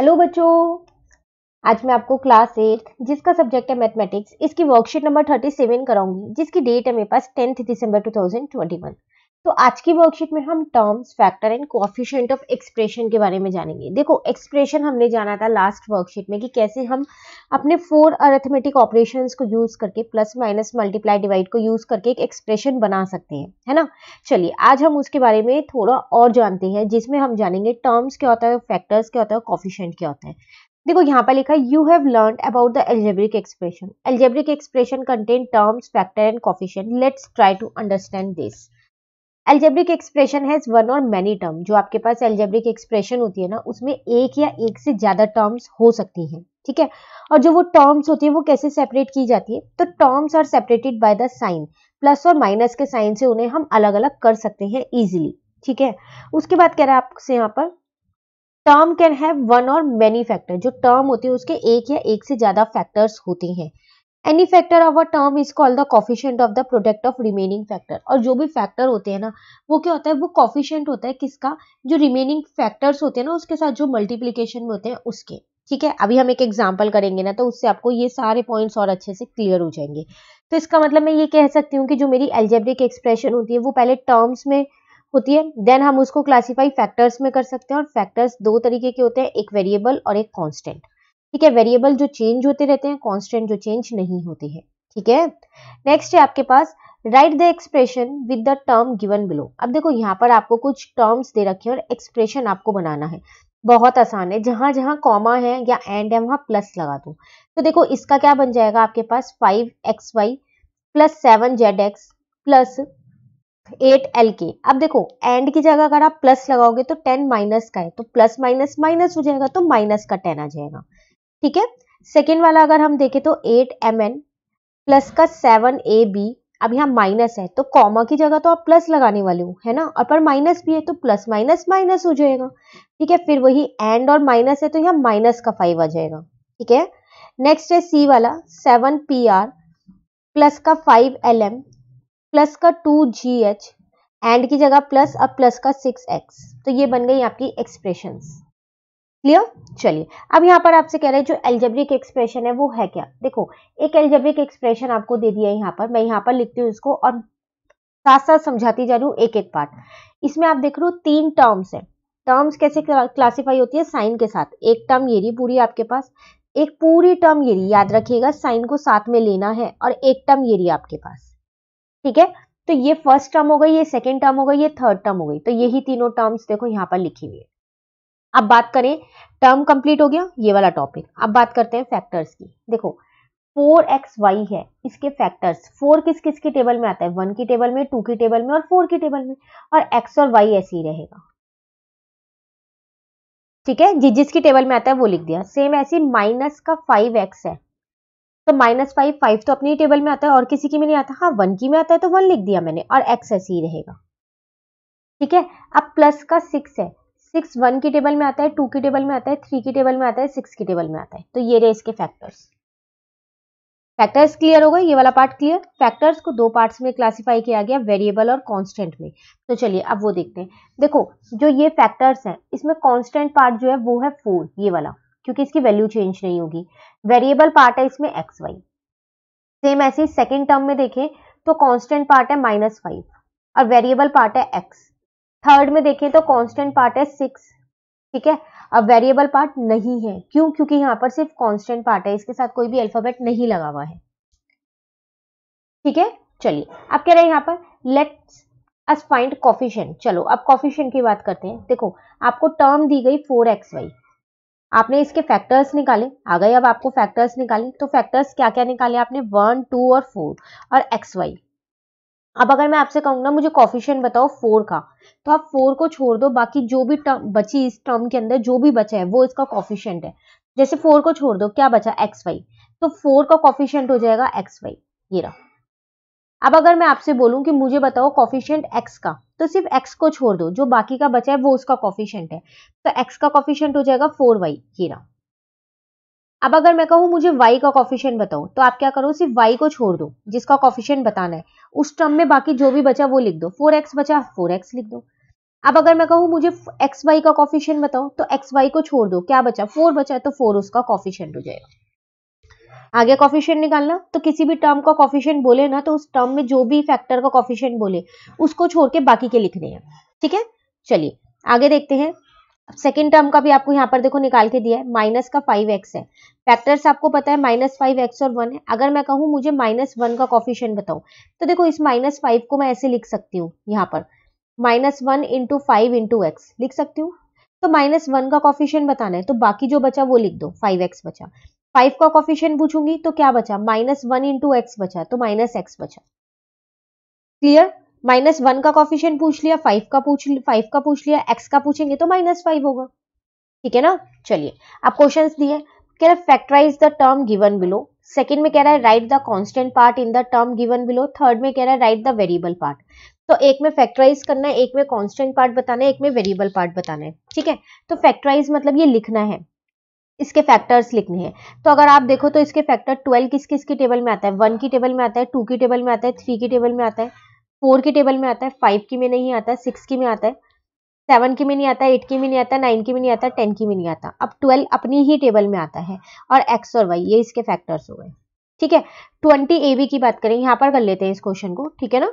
hello बच्चों आज मैं आपको क्लास एट जिसका सब्जेक्ट है मैथमेटिक्स इसकी वर्कशीट नंबर थर्टी सेवन कराऊंगी जिसकी डेट है मेरे पास tenth December two thousand twenty one तो आज की वर्कशीट में हम terms factor and coefficient of expression के बारे में जानेंगे देखो एक्सप्रेशन हमने जाना था लास्ट वर्कशीट में कि कैसे हम अपने फोर अरेथमेटिक ऑपरेशंस को यूज करके प्लस माइनस मल्टीप्लाई डिवाइड को यूज करके एक एक्सप्रेशन बना सकते हैं है ना चलिए आज हम उसके बारे में थोड़ा और जानते हैं जिसमें हम जानेंगे टर्म्स क्या होता है फैक्टर्स क्या होता है कॉफिशियंट क्या होता है देखो यहाँ पर लिखा you have learn about the algebraic expression algebraic expression contain terms factor and coefficient let's try to understand this algebraic expression has one or many term जो आपके पास एल्जेब्रिक एक्सप्रेशन होती है ना उसमें एक या एक से ज्यादा टर्म्स हो सकती हैं ठीक है और जो वो टर्म्स होती है वो कैसे सेपरेट की जाती है तो terms are separated by the sign plus और माइनस के साइन से उन्हें हम अलग अलग कर सकते हैं इजिली ठीक है उसके बाद कह रहा है आपसे यहाँ पर term can have one or many factor जो टर्म होती है उसके एक या एक से ज्यादा फैक्टर्स होते हैं any factor of a term is called the coefficient of the product of remaining factor और जो भी फैक्टर होते हैं ना वो क्या होता है वो कॉफिशियंट होता है किसका जो रिमेनिंग फैक्टर्स होते हैं ना उसके साथ जो मल्टीप्लीकेशन में होते हैं उसके ठीक है अभी हम एक एग्जाम्पल करेंगे ना तो उससे आपको ये सारे पॉइंट्स और अच्छे से क्लियर हो जाएंगे तो इसका मतलब मैं ये कह सकती हूँ कि जो मेरी एल्जेब्रिक एक्सप्रेशन होती है वो पहले टर्म्स में होती है देन हम उसको क्लासीफाई फैक्टर्स में कर सकते हैं और फैक्टर्स दो तरीके के होते हैं एक वेरिएबल और एक कॉन्स्टेंट ठीक है वेरिएबल जो चेंज होते रहते हैं कॉन्स्टेंट जो चेंज नहीं होते हैं ठीक है नेक्स्ट है आपके पास right the expression with the term given below अब देखो यहाँ पर आपको कुछ टर्म्स दे रखे हैं और एक्सप्रेशन आपको बनाना है बहुत आसान है जहां जहां कॉमा है या एंड है वहां प्लस लगा दो तो देखो इसका क्या बन जाएगा आपके पास five x y plus seven z x plus eight l के अब देखो एंड की जगह अगर आप प्लस लगाओगे तो टेन माइनस का है तो प्लस माइनस माइनस हो जाएगा तो माइनस का टेन आ जाएगा ठीक है सेकेंड वाला अगर हम देखें तो एट एम एन प्लस का सेवन ए बी अब यहाँ माइनस है तो कॉमा की जगह तो आप प्लस लगाने वाले हो है ना और पर माइनस भी है तो प्लस माइनस माइनस हो जाएगा ठीक है फिर वही एंड और माइनस है तो यहाँ माइनस का फाइव आ जाएगा ठीक है नेक्स्ट है सी वाला सेवन पी आर प्लस का फाइव एल एम प्लस का टू जी एच एंड की जगह प्लस अब प्लस का सिक्स एक्स तो ये बन गई आपकी एक्सप्रेशंस क्लियर चलिए अब यहाँ पर आपसे कह रहे हैं जो एल्जेब्रिक एक्सप्रेशन है वो है क्या देखो एक एल्जेब्रिक एक्सप्रेशन आपको दे दिया है यहाँ पर मैं यहाँ पर लिखती हूँ इसको और साथ साथ समझाती जा रही हूँ एक एक पार्ट इसमें आप देख रहे हो तीन टर्म्स है टर्म्स कैसे क्लासीफाई होती है साइन के साथ एक टर्म ये रही पूरी आपके पास एक पूरी टर्म ये रही याद रखिएगा साइन को साथ में लेना है और एक टर्म ये रही आपके पास ठीक है तो ये फर्स्ट टर्म हो गई ये सेकेंड टर्म हो गई ये थर्ड टर्म हो गई तो यही तीनों टर्म्स देखो यहाँ पर लिखी हुई है अब बात करें टर्म कंप्लीट हो गया ये वाला टॉपिक अब बात करते हैं फैक्टर्स की देखो फोर एक्स वाई है इसके फैक्टर्स फोर किस किस के टेबल में आता है वन की टेबल में टू की टेबल में और फोर की टेबल में और एक्स और वाई ऐसे ही रहेगा ठीक है जिस जिसकी टेबल में आता है वो लिख दिया सेम ऐसी माइनस का फाइव एक्स है तो माइनस फाइव फाइव तो अपनी टेबल में आता है और किसी की में नहीं आता हाँ वन की में आता है तो वन लिख दिया मैंने और एक्स ऐसे ही रहेगा ठीक है अब प्लस का सिक्स है सिक्स वन की टेबल में आता है टू की टेबल में आता है थ्री की टेबल में आता है सिक्स की टेबल में आता है तो ये रहे इसके फैक्टर्स फैक्टर्स क्लियर हो गए ये वाला पार्ट क्लियर फैक्टर्स को दो पार्ट्स में क्लासिफाई किया गया वेरिएबल और कांस्टेंट में तो चलिए अब वो देखते हैं देखो जो ये फैक्टर्स हैं इसमें कांस्टेंट पार्ट जो है वो है फोर ये वाला क्योंकि इसकी वैल्यू चेंज नहीं होगी वेरिएबल पार्ट है इसमें एक्स वाई सेम ऐसे सेकेंड टर्म में देखें तो कॉन्स्टेंट पार्ट है माइनस और वेरिएबल पार्ट है एक्स थर्ड में देखें तो कांस्टेंट पार्ट है सिक्स ठीक है अब वेरिएबल पार्ट नहीं है क्यों क्योंकि यहाँ पर सिर्फ कांस्टेंट पार्ट है इसके साथ कोई भी अल्फाबेट नहीं लगा हुआ है ठीक है चलिए अब कह रहे हैं यहाँ पर लेट्स अस फाइंड कॉफिशन चलो अब कॉफिशियन की बात करते हैं देखो आपको टर्म दी गई फोर एक्स वाई आपने इसके फैक्टर्स निकाले आ गए अब आपको फैक्टर्स निकाले तो फैक्टर्स क्या क्या निकाले आपने वन टू और फोर और एक्स वाई अब अगर मैं आपसे कहूंगा मुझे कॉफिशियन बताओ फोर का तो आप फोर को छोड़ दो बाकी जो भी टर्म बची इस टर्म के अंदर जो भी बचा है वो इसका कॉफिशियंट है जैसे फोर को छोड़ दो क्या बचा एक्स वाई तो फोर का कॉफिशियंट हो जाएगा एक्स वाई ये रहा अब अगर मैं आपसे बोलूं कि मुझे बताओ कॉफिशियंट एक्स का तो सिर्फ एक्स को छोड़ दो जो बाकी का बचा है वो उसका कॉफिशियंट है तो एक्स का कॉफिशियंट हो जाएगा फोर वाई ये रहा अब अगर मैं कहूँ मुझे y का कॉफिशियन बताओ तो आप क्या करो सिर्फ y को छोड़ दो जिसका कॉफिशियन बताना है उस टर्म में बाकी जो भी बचा वो लिख दो 4x बचा 4x लिख दो अब अगर मैं कहूँ मुझे एक्स वाई का कॉफिशियन बताओ तो एक्स वाई को छोड़ दो क्या बचा फोर बचा तो फोर उसका कॉफिशियन हो जाएगा आगे कॉफिशियन निकालना तो किसी भी टर्म का कॉफिशियन बोले ना तो उस टर्म में जो भी फैक्टर का कॉफिशियन बोले उसको छोड़ के बाकी के लिखने हैं ठीक है चलिए आगे देखते हैं सेकेंड टर्म का भी आपको यहाँ पर देखो निकाल के दिया है माइनस का फाइव एक्स है फैक्टर्स आपको पता है माइनस फाइव एक्स और वन है अगर मैं कहूँ मुझे माइनस वन का कॉफिशियन बताओ तो देखो इस माइनस फाइव को मैं ऐसे लिख सकती हूँ यहाँ पर minus one into five into x लिख सकती हूँ तो माइनस वन का कॉफिशियन बताना है तो बाकी जो बचा वो लिख दो फाइव एक्स बचा फाइव का कॉफिशियन पूछूंगी तो क्या बचा माइनस वन इंटू एक्स बचा तो माइनस एक्स बचा क्लियर माइनस वन का कॉफिशियन पूछ लिया फाइव का पूछ फाइव का पूछ लिया एक्स का पूछेंगे तो माइनस फाइव होगा ठीक है ना चलिए अब क्वेश्चन दिए कह रहा है factorise the term given below second में कह रहा है write the constant part in the term given below third में कह रहा है राइट द वेरिएबल पार्ट तो एक में फैक्टराइज करना है एक में कॉन्स्टेंट पार्ट बताना है एक में वेरिएबल पार्ट बताना है ठीक है तो फैक्टराइज मतलब ये लिखना है इसके फैक्टर्स लिखने हैं तो अगर आप देखो तो इसके फैक्टर ट्वेल्व किस किस की टेबल में आता है वन की टेबल में आता है टू की टेबल में आता है थ्री की टेबल में आता है फोर के टेबल में आता है फाइव की में नहीं आता सिक्स की में आता है सेवन की में नहीं आता एट की में नहीं आता नाइन की में नहीं आता टेन की में नहीं आता अब ट्वेल्व अपनी ही टेबल में आता है और एक्स और वाई ये इसके फैक्टर्स हो गए ठीक है ट्वेंटी ए बी की बात करें यहाँ पर कर लेते हैं इस क्वेश्चन को ठीक है ना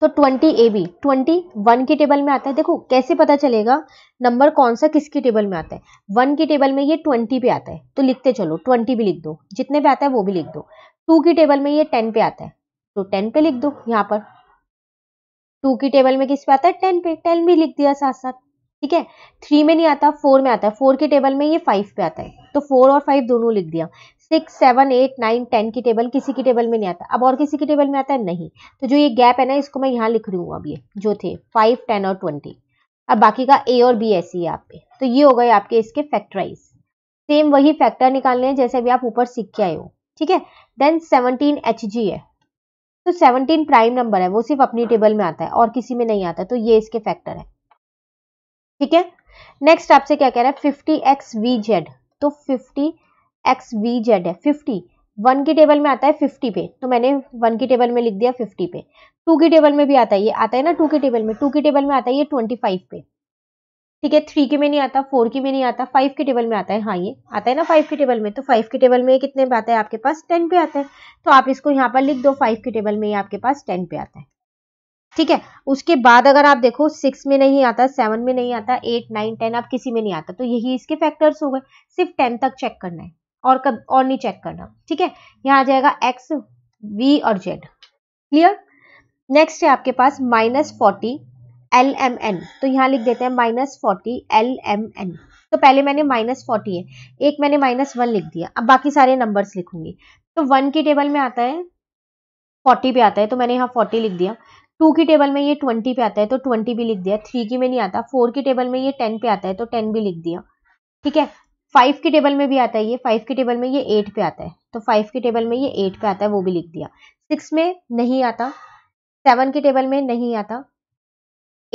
तो twenty a b twenty one की टेबल में आता है देखो कैसे पता चलेगा नंबर कौन सा किसकी टेबल में आता है वन की टेबल में ये ट्वेंटी पे आता है तो लिखते चलो ट्वेंटी भी लिख दो जितने पे आता है वो भी लिख दो टू की टेबल में ये टेन पे आता है तो टेन पे लिख दो यहाँ पर टू की टेबल में किस पे आता है टेन पे टेन भी लिख दिया साथ साथ ठीक है थ्री में नहीं आता फोर में आता है फोर के टेबल में ये फाइव पे आता है तो फोर और फाइव दोनों लिख दिया six seven eight nine ten की टेबल किसी की टेबल में नहीं आता अब और किसी की टेबल में आता है नहीं तो जो ये गैप है ना इसको मैं यहाँ लिख रही हूँ अब ये जो थे फाइव टेन और ट्वेंटी अब बाकी का ए और बी ऐसी है आप पे तो ये हो गए आपके इसके फैक्टराइज सेम वही फैक्टर निकालने हैं जैसे अभी आप ऊपर सीख के आए हो ठीक है देन सेवनटीन एच जी है तो 17 प्राइम नंबर है वो सिर्फ अपनी टेबल में आता है और किसी में नहीं आता तो ये इसके फैक्टर है ठीक है नेक्स्ट आपसे क्या कह रहा है फिफ्टी एक्स वी जेड तो फिफ्टी एक्स वी जेड है फिफ्टी वन की टेबल में आता है फिफ्टी पे तो मैंने वन की टेबल में लिख दिया फिफ्टी पे टू की टेबल में भी आता है ये आता है ना टू की टेबल में टू की टेबल में आता है ये ट्वेंटी फाइव पे ठीक है थ्री के में नहीं आता फोर के में नहीं आता फाइव के टेबल में आता है हाँ ये आता है ना फाइव के टेबल में तो फाइव के टेबल में कितने पे आता है आपके पास टेन पे आता है तो आप इसको यहाँ पर लिख दो फाइव के टेबल में ये आपके पास टेन पे आता है ठीक है उसके बाद अगर आप देखो सिक्स में नहीं आता सेवन में नहीं आता एट नाइन टेन आप किसी में नहीं आता तो यही इसके फैक्टर्स हो गए सिर्फ टेन तक चेक करना है और कब और नहीं चेक करना ठीक है यहाँ आ जाएगा एक्स वी और जेड क्लियर नेक्स्ट है आपके पास minus forty l m n तो यहाँ लिख देते हैं minus forty l m n तो पहले मैंने माइनस फोर्टी है एक मैंने माइनस वन लिख दिया अब बाकी सारे नंबर्स लिखूंगी तो वन की टेबल में आता है फोर्टी पे आता है तो मैंने यहाँ फोर्टी लिख दिया टू की टेबल में ये ट्वेंटी पे आता है तो ट्वेंटी भी लिख दिया थ्री की में नहीं आता फोर की टेबल में ये टेन पे आता है तो टेन भी लिख दिया ठीक है फाइव की टेबल में भी आता है ये फाइव की टेबल में ये एट पे आता है तो फाइव की टेबल में ये एट पे आता है वो भी लिख दिया सिक्स में नहीं आता सेवन की टेबल में नहीं आता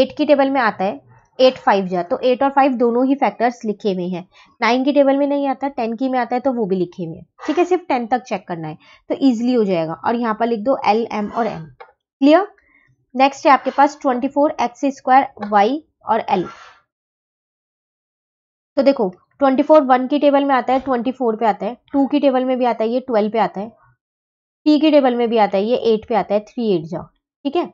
एट की टेबल में आता है एट फाइव जा तो एट और फाइव दोनों ही फैक्टर्स लिखे हुए हैं नाइन की टेबल में नहीं आता टेन की में आता है तो वो भी लिखे हुए हैं ठीक है सिर्फ टेन तक चेक करना है तो ईजिली हो जाएगा और यहाँ पर लिख दो एल एम और एम क्लियर नेक्स्ट है आपके पास twenty four x square y और एल तो देखो ट्वेंटी फोर वन की टेबल में आता है ट्वेंटी फोर पे आता है टू की टेबल में भी आता है ये ट्वेल्व पे आता है थ्री की टेबल में भी आता है ये एट पे आता है थ्री एट जाओ ठीक है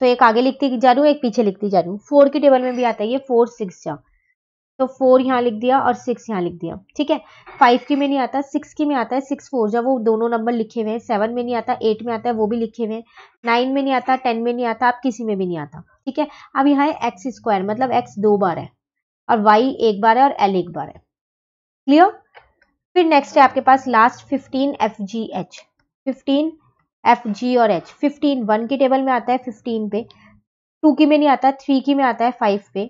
तो एक आगे लिखती जा रही हूँ एक पीछे लिखती जा रही हूँ फोर के टेबल में भी आता है ये फोर सिक्स जा तो फोर यहाँ लिख दिया और सिक्स यहाँ लिख दिया ठीक है फाइव की में नहीं आता सिक्स की में आता है सिक्स फोर जा वो दोनों नंबर लिखे हुए हैं सेवन में नहीं आता एट में आता है वो भी लिखे हुए हैं नाइन में नहीं आता टेन में नहीं आता आप किसी में भी नहीं आता ठीक है अब यहाँ है एक्स स्क्वायर मतलब एक्स दो बार है और वाई एक बार है और एल एक बार है क्लियर फिर नेक्स्ट है आपके पास last fifteen f g h fifteen f g और एच फिफ्टीन वन के टेबल में आता है फिफ्टीन पे टू की में नहीं आता थ्री की में आता है फाइव पे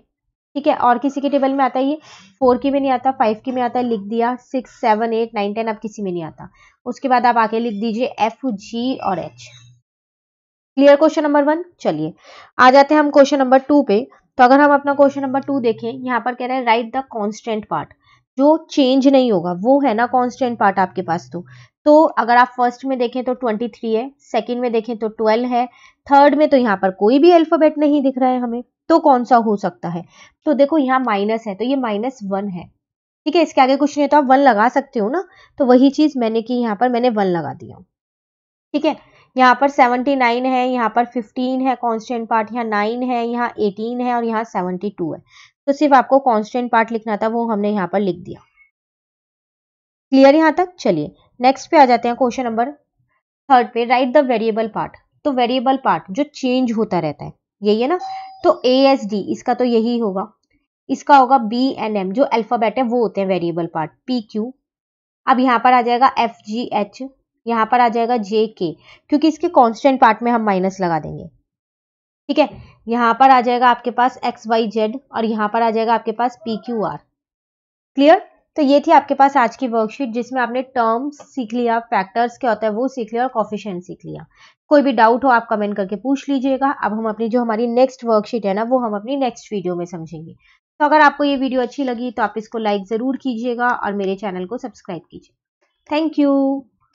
ठीक है और किसी के टेबल में आता है ये फोर की में नहीं आता फाइव की में आता है लिख दिया six seven eight nine ten अब किसी में नहीं आता उसके बाद आप आगे लिख दीजिए एफ जी और h clear question number one चलिए आ जाते हैं हम क्वेश्चन नंबर टू पे तो अगर हम अपना क्वेश्चन नंबर टू देखें यहाँ पर कह रहे हैं राइट द कॉन्स्टेंट पार्ट जो चेंज नहीं होगा वो है ना कॉन्स्टेंट पार्ट आपके पास तो तो अगर आप फर्स्ट में देखें तो 23 है सेकंड में देखें तो 12 है थर्ड में तो यहाँ पर कोई भी अल्फ़ाबेट नहीं दिख रहा है हमें तो कौन सा हो सकता है तो देखो यहाँ माइनस है तो ये माइनस वन है ठीक है इसके आगे कुछ नहीं तो आप वन लगा सकते हो ना तो वही चीज़ मैंने की यहाँ पर मैंने वन लगा दिया ठीक है यहाँ पर सेवनटी नाइन है यहाँ पर फिफ्टीन है कॉन्स्टेंट पार्ट यहाँ नाइन है यहाँ एटीन है और यहाँ सेवेंटी टू है तो सिर्फ आपको कॉन्स्टेंट पार्ट लिखना था वो हमने यहाँ पर लिख दिया क्लियर यहाँ तक चलिए नेक्स्ट पे आ जाते हैं क्वेश्चन नंबर थर्ड पे राइट द वेरिएबल पार्ट तो वेरिएबल पार्ट जो चेंज होता रहता है यही है ना तो ए एस डी इसका तो यही होगा इसका होगा बी एन एम जो अल्फाबेट है वो होते हैं वेरिएबल पार्ट पी क्यू अब यहाँ पर आ जाएगा एफ जी एच यहाँ पर आ जाएगा जे के क्योंकि इसके कॉन्स्टेंट पार्ट में हम माइनस लगा देंगे ठीक है यहाँ पर आ जाएगा आपके पास एक्स वाई जेड और यहाँ पर आ जाएगा आपके पास पी क्यू आर क्लियर तो ये थी आपके पास आज की वर्कशीट जिसमें आपने टर्म्स सीख लिया फैक्टर्स क्या होता है वो सीख लिया और कॉफिशेंट सीख लिया कोई भी डाउट हो आप कमेंट करके पूछ लीजिएगा अब हम अपनी जो हमारी नेक्स्ट वर्कशीट है ना वो हम अपनी नेक्स्ट वीडियो में समझेंगे तो अगर आपको ये वीडियो अच्छी लगी तो आप इसको लाइक ज़रूर कीजिएगा और मेरे चैनल को सब्सक्राइब कीजिए थैंक यू